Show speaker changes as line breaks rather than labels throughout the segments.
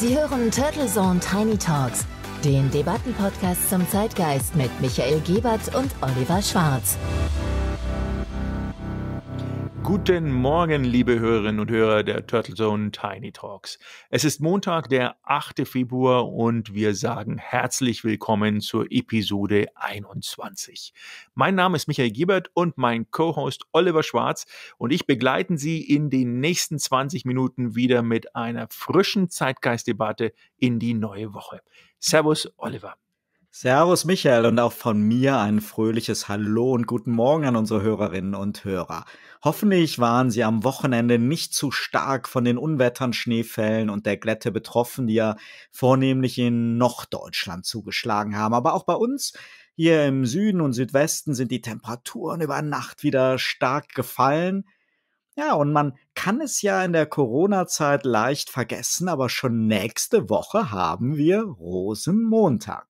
Sie hören Turtle Zone Tiny Talks, den Debattenpodcast zum Zeitgeist mit Michael Gebert und Oliver Schwarz. Guten Morgen, liebe Hörerinnen und Hörer der Turtle Zone Tiny Talks. Es ist Montag, der 8. Februar und wir sagen herzlich willkommen zur Episode 21. Mein Name ist Michael Giebert und mein Co-Host Oliver Schwarz und ich begleiten Sie in den nächsten 20 Minuten wieder mit einer frischen Zeitgeistdebatte in die neue Woche. Servus, Oliver.
Servus Michael und auch von mir ein fröhliches Hallo und guten Morgen an unsere Hörerinnen und Hörer. Hoffentlich waren Sie am Wochenende nicht zu stark von den Unwettern, Schneefällen und der Glätte betroffen, die ja vornehmlich in Norddeutschland zugeschlagen haben. Aber auch bei uns hier im Süden und Südwesten sind die Temperaturen über Nacht wieder stark gefallen. Ja, und man kann es ja in der Corona-Zeit leicht vergessen, aber schon nächste Woche haben wir Rosenmontag.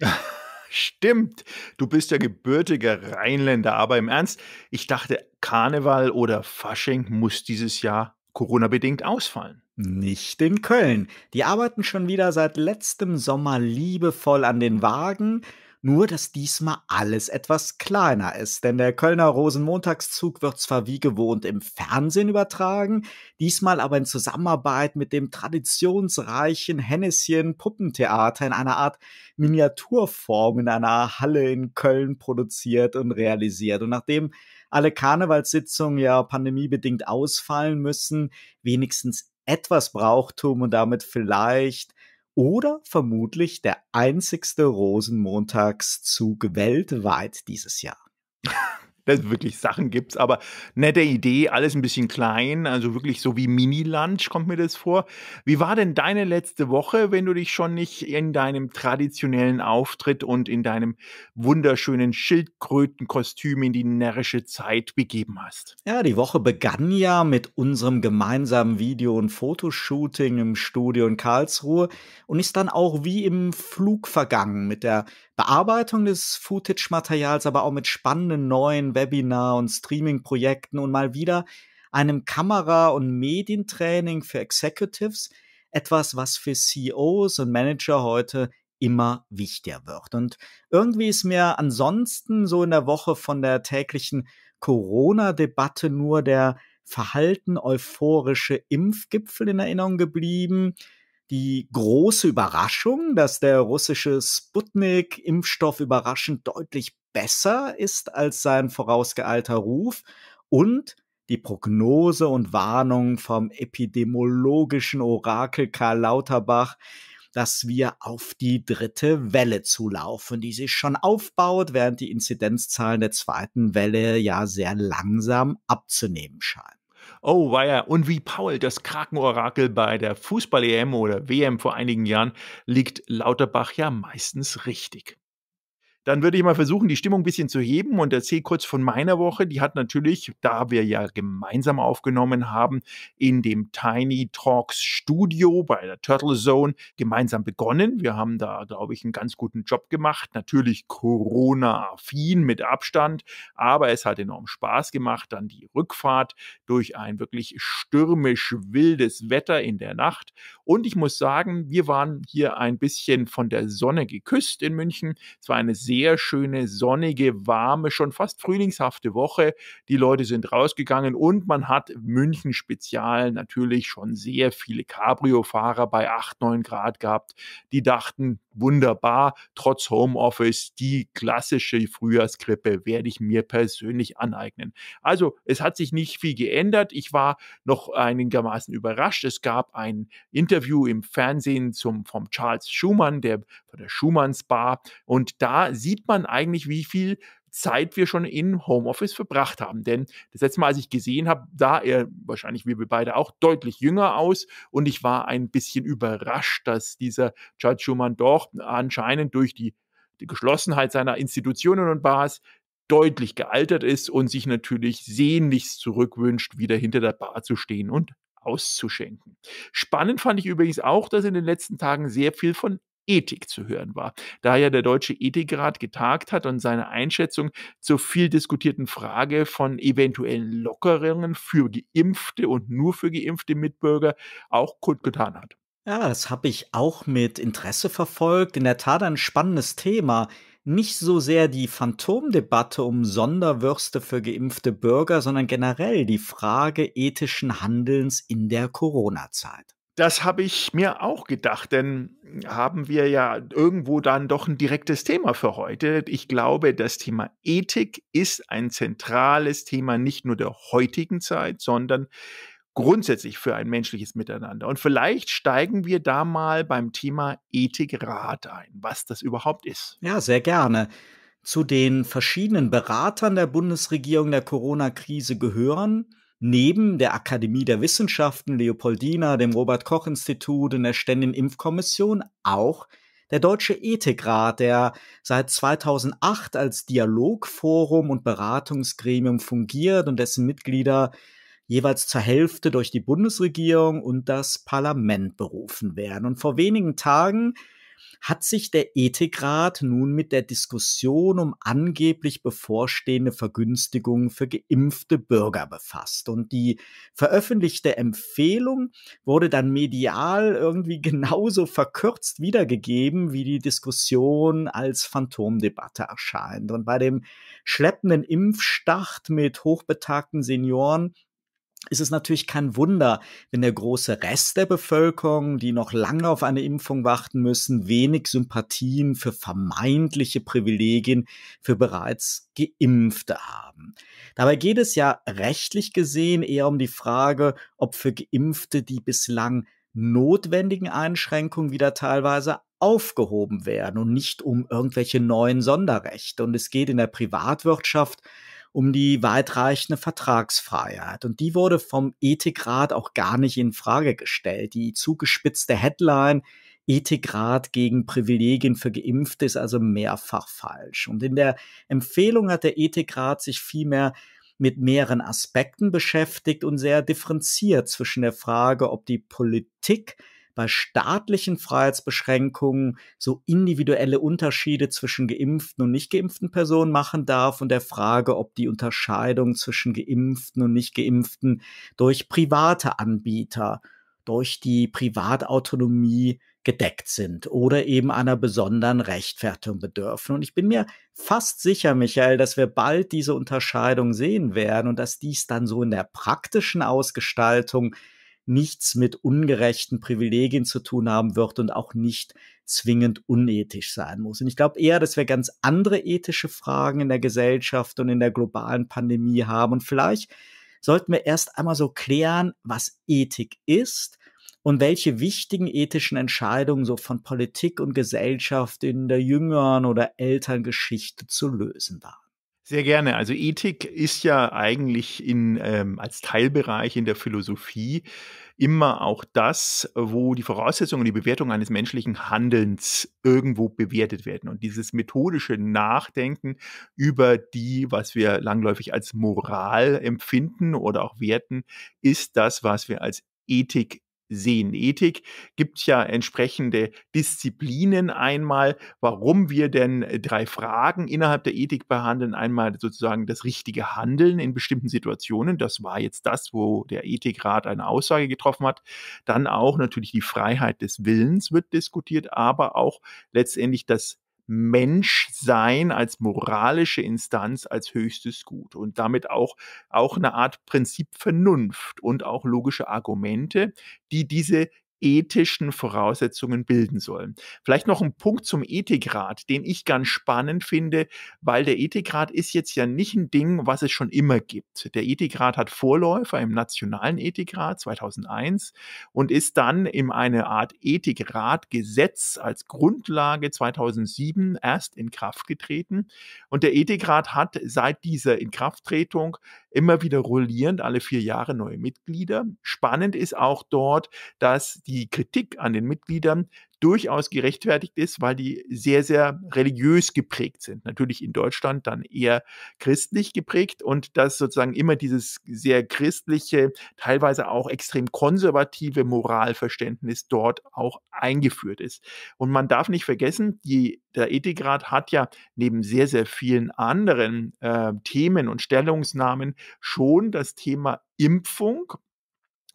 Stimmt, du bist ja gebürtiger
Rheinländer, aber im Ernst, ich dachte, Karneval oder Fasching muss dieses Jahr
Corona-bedingt ausfallen. Nicht in Köln. Die arbeiten schon wieder seit letztem Sommer liebevoll an den Wagen nur, dass diesmal alles etwas kleiner ist, denn der Kölner Rosenmontagszug wird zwar wie gewohnt im Fernsehen übertragen, diesmal aber in Zusammenarbeit mit dem traditionsreichen Hennesschen Puppentheater in einer Art Miniaturform in einer Halle in Köln produziert und realisiert. Und nachdem alle Karnevalssitzungen ja pandemiebedingt ausfallen müssen, wenigstens etwas Brauchtum und damit vielleicht oder vermutlich der einzigste Rosenmontagszug weltweit dieses Jahr
dass es wirklich Sachen gibt. Aber nette Idee, alles ein bisschen klein, also wirklich so wie Mini-Lunch kommt mir das vor. Wie war denn deine letzte Woche, wenn du dich schon nicht in deinem traditionellen Auftritt und in deinem wunderschönen Schildkrötenkostüm
in die närrische Zeit begeben hast? Ja, die Woche begann ja mit unserem gemeinsamen Video- und Fotoshooting im Studio in Karlsruhe und ist dann auch wie im Flug vergangen mit der Bearbeitung des Footage-Materials, aber auch mit spannenden neuen Webinar- und Streaming-Projekten und mal wieder einem Kamera- und Medientraining für Executives, etwas, was für CEOs und Manager heute immer wichtiger wird. Und irgendwie ist mir ansonsten so in der Woche von der täglichen Corona-Debatte nur der verhalten euphorische Impfgipfel in Erinnerung geblieben, die große Überraschung, dass der russische Sputnik-Impfstoff überraschend deutlich besser ist als sein vorausgeeilter Ruf und die Prognose und Warnung vom epidemiologischen Orakel Karl Lauterbach, dass wir auf die dritte Welle zulaufen, die sich schon aufbaut, während die Inzidenzzahlen der zweiten Welle ja sehr langsam abzunehmen scheinen. Oh, ja. Und
wie Paul, das Krakenorakel bei der Fußball-EM oder WM vor einigen Jahren, liegt Lauterbach ja meistens richtig dann würde ich mal versuchen, die Stimmung ein bisschen zu heben und erzähle kurz von meiner Woche. Die hat natürlich, da wir ja gemeinsam aufgenommen haben, in dem Tiny Talks Studio bei der Turtle Zone gemeinsam begonnen. Wir haben da, glaube ich, einen ganz guten Job gemacht. Natürlich Corona-affin mit Abstand, aber es hat enorm Spaß gemacht. Dann die Rückfahrt durch ein wirklich stürmisch wildes Wetter in der Nacht. Und ich muss sagen, wir waren hier ein bisschen von der Sonne geküsst in München. Es war eine sehr sehr schöne, sonnige, warme, schon fast frühlingshafte Woche. Die Leute sind rausgegangen und man hat München spezial natürlich schon sehr viele Cabrio-Fahrer bei 8, 9 Grad gehabt, die dachten, wunderbar, trotz Homeoffice, die klassische Frühjahrskrippe werde ich mir persönlich aneignen. Also es hat sich nicht viel geändert. Ich war noch einigermaßen überrascht. Es gab ein Interview im Fernsehen zum, vom Charles Schumann, der von der Schumanns Bar. Und da sieht man eigentlich, wie viel Zeit wir schon in Homeoffice verbracht haben. Denn das letzte Mal, als ich gesehen habe, sah er wahrscheinlich wie wir beide auch deutlich jünger aus und ich war ein bisschen überrascht, dass dieser Charles Schumann doch anscheinend durch die, die Geschlossenheit seiner Institutionen und Bars deutlich gealtert ist und sich natürlich sehnlichst zurückwünscht, wieder hinter der Bar zu stehen und auszuschenken. Spannend fand ich übrigens auch, dass in den letzten Tagen sehr viel von Ethik zu hören war. Da ja der Deutsche Ethikrat getagt hat und seine Einschätzung zur viel diskutierten Frage von eventuellen Lockerungen für Geimpfte und nur für
geimpfte Mitbürger auch kundgetan hat. Ja, das habe ich auch mit Interesse verfolgt. In der Tat ein spannendes Thema. Nicht so sehr die Phantomdebatte um Sonderwürste für geimpfte Bürger, sondern generell die Frage ethischen Handelns in der Corona-Zeit. Das habe ich mir auch gedacht, denn haben wir
ja irgendwo dann doch ein direktes Thema für heute. Ich glaube, das Thema Ethik ist ein zentrales Thema nicht nur der heutigen Zeit, sondern grundsätzlich für ein menschliches Miteinander. Und vielleicht steigen wir da mal beim Thema Ethikrat
ein, was das überhaupt ist. Ja, sehr gerne. Zu den verschiedenen Beratern der Bundesregierung der Corona-Krise gehören neben der Akademie der Wissenschaften, Leopoldina, dem Robert-Koch-Institut und der Ständigen Impfkommission auch der Deutsche Ethikrat, der seit 2008 als Dialogforum und Beratungsgremium fungiert und dessen Mitglieder jeweils zur Hälfte durch die Bundesregierung und das Parlament berufen werden. Und vor wenigen Tagen hat sich der Ethikrat nun mit der Diskussion um angeblich bevorstehende Vergünstigungen für geimpfte Bürger befasst. Und die veröffentlichte Empfehlung wurde dann medial irgendwie genauso verkürzt wiedergegeben, wie die Diskussion als Phantomdebatte erscheint. Und bei dem schleppenden Impfstart mit hochbetagten Senioren ist es natürlich kein Wunder, wenn der große Rest der Bevölkerung, die noch lange auf eine Impfung warten müssen, wenig Sympathien für vermeintliche Privilegien für bereits Geimpfte haben. Dabei geht es ja rechtlich gesehen eher um die Frage, ob für Geimpfte die bislang notwendigen Einschränkungen wieder teilweise aufgehoben werden und nicht um irgendwelche neuen Sonderrechte. Und es geht in der Privatwirtschaft um die weitreichende Vertragsfreiheit. Und die wurde vom Ethikrat auch gar nicht in Frage gestellt. Die zugespitzte Headline Ethikrat gegen Privilegien für Geimpfte ist also mehrfach falsch. Und in der Empfehlung hat der Ethikrat sich vielmehr mit mehreren Aspekten beschäftigt und sehr differenziert zwischen der Frage, ob die Politik bei staatlichen Freiheitsbeschränkungen so individuelle Unterschiede zwischen geimpften und nicht geimpften Personen machen darf und der Frage, ob die Unterscheidung zwischen geimpften und nicht geimpften durch private Anbieter, durch die Privatautonomie gedeckt sind oder eben einer besonderen Rechtfertigung bedürfen. Und ich bin mir fast sicher, Michael, dass wir bald diese Unterscheidung sehen werden und dass dies dann so in der praktischen Ausgestaltung nichts mit ungerechten Privilegien zu tun haben wird und auch nicht zwingend unethisch sein muss. Und ich glaube eher, dass wir ganz andere ethische Fragen in der Gesellschaft und in der globalen Pandemie haben. Und vielleicht sollten wir erst einmal so klären, was Ethik ist und welche wichtigen ethischen Entscheidungen so von Politik und Gesellschaft in der jüngeren oder älteren Geschichte zu lösen waren. Sehr gerne.
Also Ethik ist ja eigentlich in, ähm, als Teilbereich in der Philosophie immer auch das, wo die Voraussetzungen und die Bewertung eines menschlichen Handelns irgendwo bewertet werden. Und dieses methodische Nachdenken über die, was wir langläufig als Moral empfinden oder auch werten, ist das, was wir als Ethik Seenethik gibt ja entsprechende Disziplinen einmal, warum wir denn äh, drei Fragen innerhalb der Ethik behandeln. Einmal sozusagen das richtige Handeln in bestimmten Situationen. Das war jetzt das, wo der Ethikrat eine Aussage getroffen hat. Dann auch natürlich die Freiheit des Willens wird diskutiert, aber auch letztendlich das Menschsein als moralische Instanz als höchstes Gut und damit auch, auch eine Art Prinzip Vernunft und auch logische Argumente, die diese ethischen Voraussetzungen bilden sollen. Vielleicht noch ein Punkt zum Ethikrat, den ich ganz spannend finde, weil der Ethikrat ist jetzt ja nicht ein Ding, was es schon immer gibt. Der Ethikrat hat Vorläufer im Nationalen Ethikrat 2001 und ist dann in eine Art Ethikratgesetz als Grundlage 2007 erst in Kraft getreten. Und der Ethikrat hat seit dieser Inkrafttretung immer wieder rollierend alle vier Jahre neue Mitglieder. Spannend ist auch dort, dass die Kritik an den Mitgliedern durchaus gerechtfertigt ist, weil die sehr, sehr religiös geprägt sind. Natürlich in Deutschland dann eher christlich geprägt und dass sozusagen immer dieses sehr christliche, teilweise auch extrem konservative Moralverständnis dort auch eingeführt ist. Und man darf nicht vergessen, die, der Ethikrat hat ja neben sehr, sehr vielen anderen äh, Themen und Stellungsnahmen schon das Thema Impfung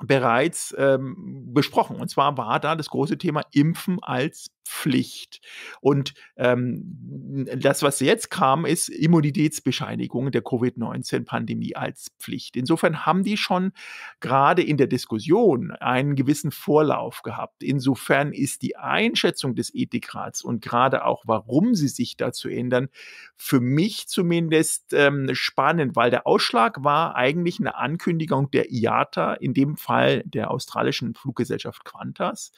bereits ähm, besprochen. Und zwar war da das große Thema Impfen als Pflicht. Und ähm, das, was jetzt kam, ist Immunitätsbescheinigung der Covid-19-Pandemie als Pflicht. Insofern haben die schon gerade in der Diskussion einen gewissen Vorlauf gehabt. Insofern ist die Einschätzung des Ethikrats und gerade auch, warum sie sich dazu ändern, für mich zumindest ähm, spannend, weil der Ausschlag war eigentlich eine Ankündigung der IATA in dem Fall, Fall der australischen Fluggesellschaft Qantas,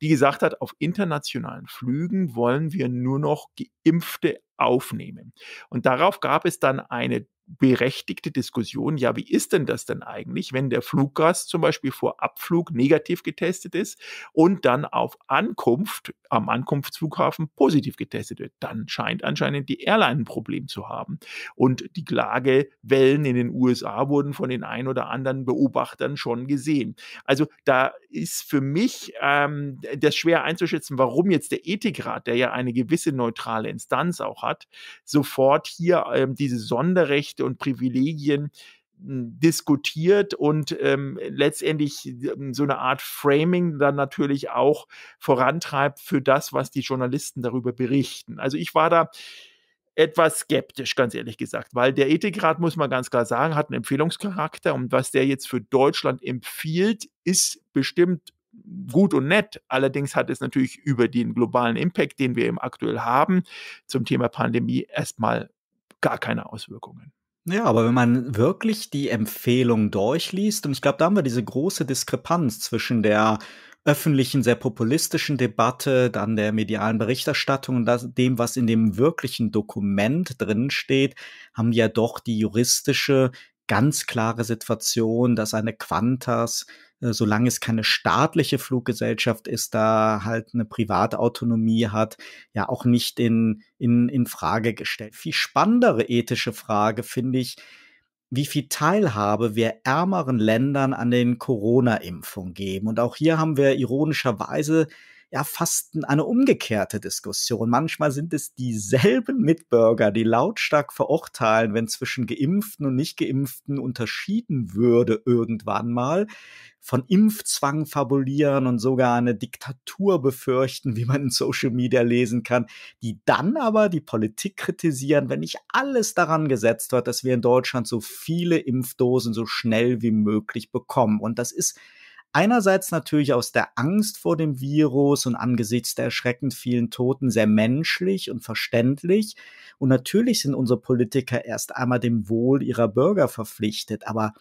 die gesagt hat, auf internationalen Flügen wollen wir nur noch geimpfte aufnehmen. Und darauf gab es dann eine berechtigte Diskussion, ja, wie ist denn das denn eigentlich, wenn der Fluggast zum Beispiel vor Abflug negativ getestet ist und dann auf Ankunft am Ankunftsflughafen positiv getestet wird? Dann scheint anscheinend die Airline ein Problem zu haben. Und die Klagewellen in den USA wurden von den ein oder anderen Beobachtern schon gesehen. Also da ist für mich ähm, das schwer einzuschätzen, warum jetzt der Ethikrat, der ja eine gewisse neutrale Instanz auch hat, sofort hier ähm, diese Sonderrechte Grundrechte und Privilegien hm, diskutiert und ähm, letztendlich ähm, so eine Art Framing dann natürlich auch vorantreibt für das, was die Journalisten darüber berichten. Also ich war da etwas skeptisch, ganz ehrlich gesagt, weil der Ethikrat, muss man ganz klar sagen, hat einen Empfehlungscharakter und was der jetzt für Deutschland empfiehlt, ist bestimmt gut und nett. Allerdings hat es natürlich über den globalen Impact, den wir eben aktuell haben, zum Thema Pandemie erstmal gar keine Auswirkungen.
Ja, aber wenn man wirklich die Empfehlung durchliest, und ich glaube, da haben wir diese große Diskrepanz zwischen der öffentlichen, sehr populistischen Debatte, dann der medialen Berichterstattung und das, dem, was in dem wirklichen Dokument drinsteht, haben die ja doch die juristische, ganz klare Situation, dass eine Quantas äh, solange es keine staatliche Fluggesellschaft ist, da halt eine Privatautonomie hat, ja auch nicht in, in, in Frage gestellt. Viel spannendere ethische Frage finde ich, wie viel Teilhabe wir ärmeren Ländern an den Corona-Impfungen geben. Und auch hier haben wir ironischerweise ja fast eine umgekehrte Diskussion. Manchmal sind es dieselben Mitbürger, die lautstark verurteilen, wenn zwischen Geimpften und Nichtgeimpften unterschieden würde irgendwann mal, von Impfzwang fabulieren und sogar eine Diktatur befürchten, wie man in Social Media lesen kann, die dann aber die Politik kritisieren, wenn nicht alles daran gesetzt wird, dass wir in Deutschland so viele Impfdosen so schnell wie möglich bekommen. Und das ist Einerseits natürlich aus der Angst vor dem Virus und angesichts der erschreckend vielen Toten sehr menschlich und verständlich. Und natürlich sind unsere Politiker erst einmal dem Wohl ihrer Bürger verpflichtet, aber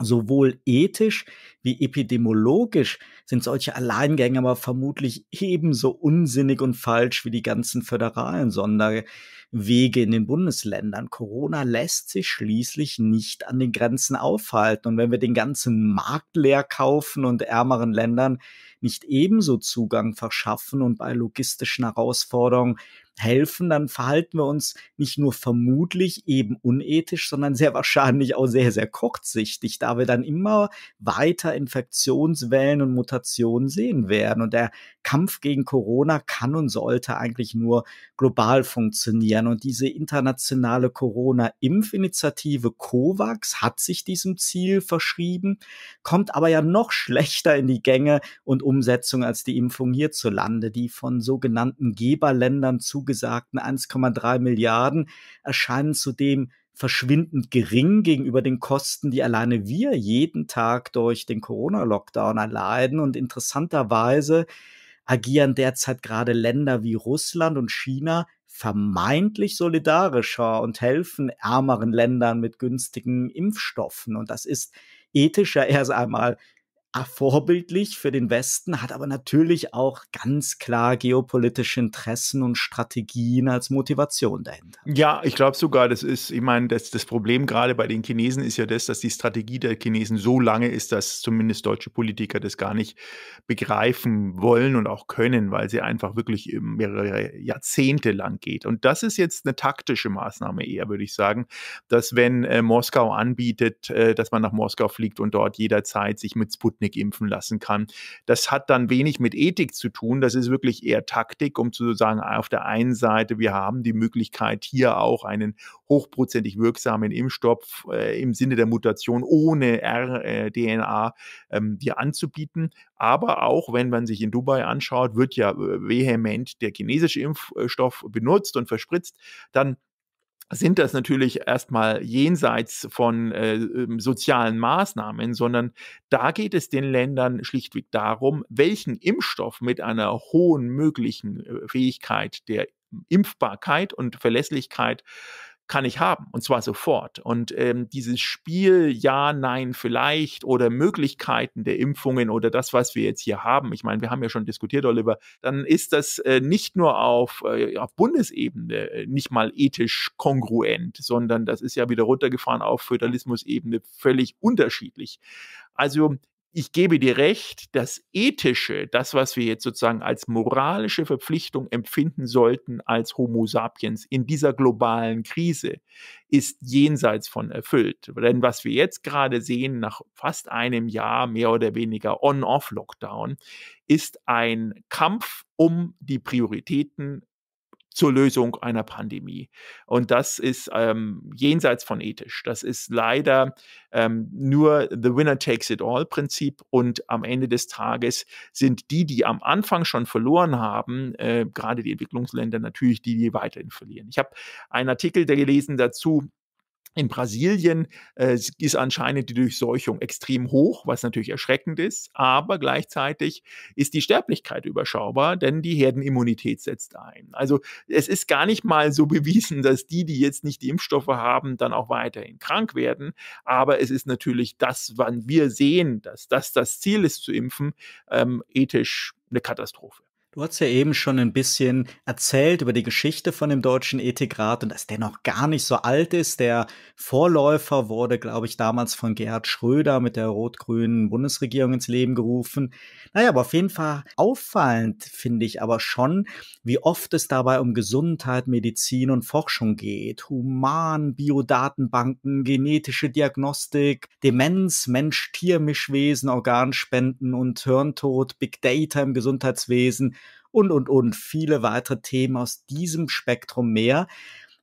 Sowohl ethisch wie epidemiologisch sind solche Alleingänge aber vermutlich ebenso unsinnig und falsch wie die ganzen föderalen Sonder Wege in den Bundesländern. Corona lässt sich schließlich nicht an den Grenzen aufhalten. Und wenn wir den ganzen Markt leer kaufen und ärmeren Ländern nicht ebenso Zugang verschaffen und bei logistischen Herausforderungen helfen, dann verhalten wir uns nicht nur vermutlich eben unethisch, sondern sehr wahrscheinlich auch sehr, sehr kurzsichtig, da wir dann immer weiter Infektionswellen und Mutationen sehen werden. Und der Kampf gegen Corona kann und sollte eigentlich nur global funktionieren ernähren. Und diese internationale Corona-Impfinitiative COVAX hat sich diesem Ziel verschrieben, kommt aber ja noch schlechter in die Gänge und Umsetzung als die Impfung hierzulande. Die von sogenannten Geberländern zugesagten 1,3 Milliarden erscheinen zudem verschwindend gering gegenüber den Kosten, die alleine wir jeden Tag durch den Corona-Lockdown erleiden. Und interessanterweise agieren derzeit gerade Länder wie Russland und China vermeintlich solidarischer und helfen ärmeren Ländern mit günstigen Impfstoffen. Und das ist ethischer erst einmal vorbildlich für den Westen, hat aber natürlich auch ganz klar geopolitische Interessen und Strategien als Motivation dahinter.
Ja, ich glaube sogar, das ist, ich meine, das, das Problem gerade bei den Chinesen ist ja das, dass die Strategie der Chinesen so lange ist, dass zumindest deutsche Politiker das gar nicht begreifen wollen und auch können, weil sie einfach wirklich ähm, mehrere Jahrzehnte lang geht. Und das ist jetzt eine taktische Maßnahme eher, würde ich sagen, dass wenn äh, Moskau anbietet, äh, dass man nach Moskau fliegt und dort jederzeit sich mit Sputnik Sputnik impfen lassen kann. Das hat dann wenig mit Ethik zu tun. Das ist wirklich eher Taktik, um zu sagen, auf der einen Seite, wir haben die Möglichkeit, hier auch einen hochprozentig wirksamen Impfstoff äh, im Sinne der Mutation ohne RDNA äh, ähm, dir anzubieten. Aber auch wenn man sich in Dubai anschaut, wird ja äh, vehement der chinesische Impfstoff benutzt und verspritzt. Dann sind das natürlich erstmal jenseits von äh, ähm, sozialen Maßnahmen, sondern da geht es den Ländern schlichtweg darum, welchen Impfstoff mit einer hohen möglichen äh, Fähigkeit der Impfbarkeit und Verlässlichkeit kann ich haben und zwar sofort. Und ähm, dieses Spiel, ja, nein, vielleicht oder Möglichkeiten der Impfungen oder das, was wir jetzt hier haben, ich meine, wir haben ja schon diskutiert, Oliver, dann ist das äh, nicht nur auf, äh, auf Bundesebene äh, nicht mal ethisch kongruent, sondern das ist ja wieder runtergefahren auf Föderalismusebene völlig unterschiedlich. Also ich gebe dir recht, das Ethische, das, was wir jetzt sozusagen als moralische Verpflichtung empfinden sollten als Homo sapiens in dieser globalen Krise, ist jenseits von erfüllt. Denn was wir jetzt gerade sehen, nach fast einem Jahr mehr oder weniger On-Off-Lockdown, ist ein Kampf um die Prioritäten zur Lösung einer Pandemie. Und das ist ähm, jenseits von ethisch. Das ist leider ähm, nur The Winner Takes It All Prinzip. Und am Ende des Tages sind die, die am Anfang schon verloren haben, äh, gerade die Entwicklungsländer natürlich die, die weiterhin verlieren. Ich habe einen Artikel gelesen dazu, in Brasilien äh, ist anscheinend die Durchseuchung extrem hoch, was natürlich erschreckend ist, aber gleichzeitig ist die Sterblichkeit überschaubar, denn die Herdenimmunität setzt ein. Also es ist gar nicht mal so bewiesen, dass die, die jetzt nicht die Impfstoffe haben, dann auch weiterhin krank werden, aber es ist natürlich das, wann wir sehen, dass das das Ziel ist zu impfen, ähm, ethisch eine Katastrophe.
Du hast ja eben schon ein bisschen erzählt über die Geschichte von dem Deutschen Ethikrat und dass der noch gar nicht so alt ist. Der Vorläufer wurde, glaube ich, damals von Gerhard Schröder mit der rot-grünen Bundesregierung ins Leben gerufen. Naja, aber auf jeden Fall auffallend finde ich aber schon, wie oft es dabei um Gesundheit, Medizin und Forschung geht. Human, Biodatenbanken, genetische Diagnostik, Demenz, Mensch-Tier-Mischwesen, Organspenden und Hirntod, Big Data im Gesundheitswesen und, und, und viele weitere Themen aus diesem Spektrum mehr.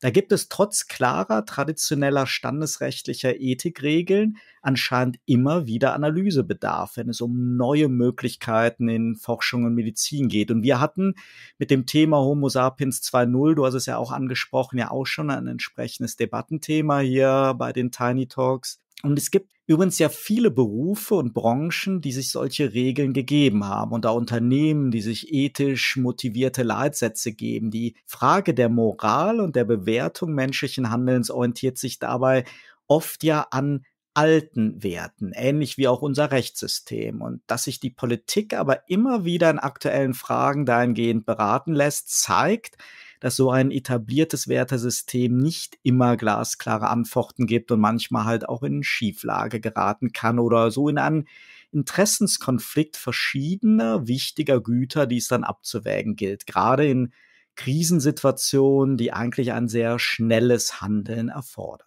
Da gibt es trotz klarer traditioneller standesrechtlicher Ethikregeln anscheinend immer wieder Analysebedarf, wenn es um neue Möglichkeiten in Forschung und Medizin geht. Und wir hatten mit dem Thema Homo sapiens 2.0, du hast es ja auch angesprochen, ja auch schon ein entsprechendes Debattenthema hier bei den Tiny Talks und es gibt übrigens ja viele Berufe und Branchen, die sich solche Regeln gegeben haben und auch Unternehmen, die sich ethisch motivierte Leitsätze geben. Die Frage der Moral und der Bewertung menschlichen Handelns orientiert sich dabei oft ja an alten Werten, ähnlich wie auch unser Rechtssystem. Und dass sich die Politik aber immer wieder in aktuellen Fragen dahingehend beraten lässt, zeigt, dass so ein etabliertes Wertesystem nicht immer glasklare Antworten gibt und manchmal halt auch in Schieflage geraten kann oder so in einen Interessenskonflikt verschiedener wichtiger Güter, die es dann abzuwägen gilt. Gerade in Krisensituationen, die eigentlich ein sehr schnelles Handeln erfordern.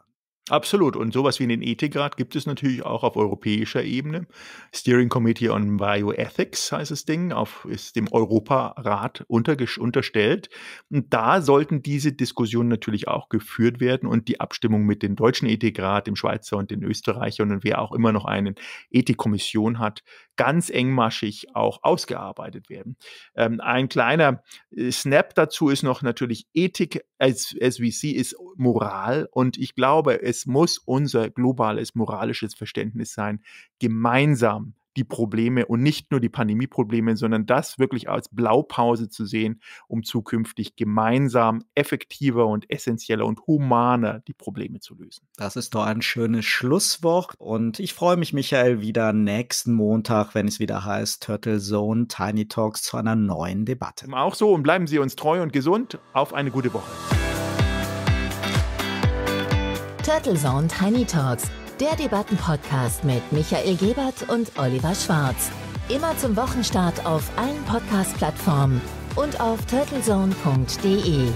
Absolut. Und sowas wie den Ethikrat gibt es natürlich auch auf europäischer Ebene. Steering Committee on Bioethics heißt das Ding, auf, ist dem Europarat unterstellt. Und da sollten diese Diskussionen natürlich auch geführt werden und die Abstimmung mit dem deutschen Ethikrat, dem Schweizer und den Österreichern und wer auch immer noch eine Ethikkommission hat, ganz engmaschig auch ausgearbeitet werden. Ähm, ein kleiner äh, Snap dazu ist noch natürlich Ethik als SVC ist Moral und ich glaube, es es muss unser globales moralisches Verständnis sein, gemeinsam die Probleme und nicht nur die Pandemieprobleme, sondern das wirklich als Blaupause zu sehen, um zukünftig
gemeinsam effektiver
und essentieller und humaner die Probleme zu lösen.
Das ist doch ein schönes Schlusswort und ich freue mich, Michael, wieder nächsten Montag, wenn es wieder heißt Turtle Zone Tiny Talks zu einer neuen Debatte.
Auch so und bleiben Sie uns treu und gesund. Auf eine gute Woche. Turtle Zone Tiny Talks, der Debattenpodcast mit Michael Gebert und Oliver Schwarz.
Immer zum Wochenstart auf allen Podcast-Plattformen und auf turtlezone.de.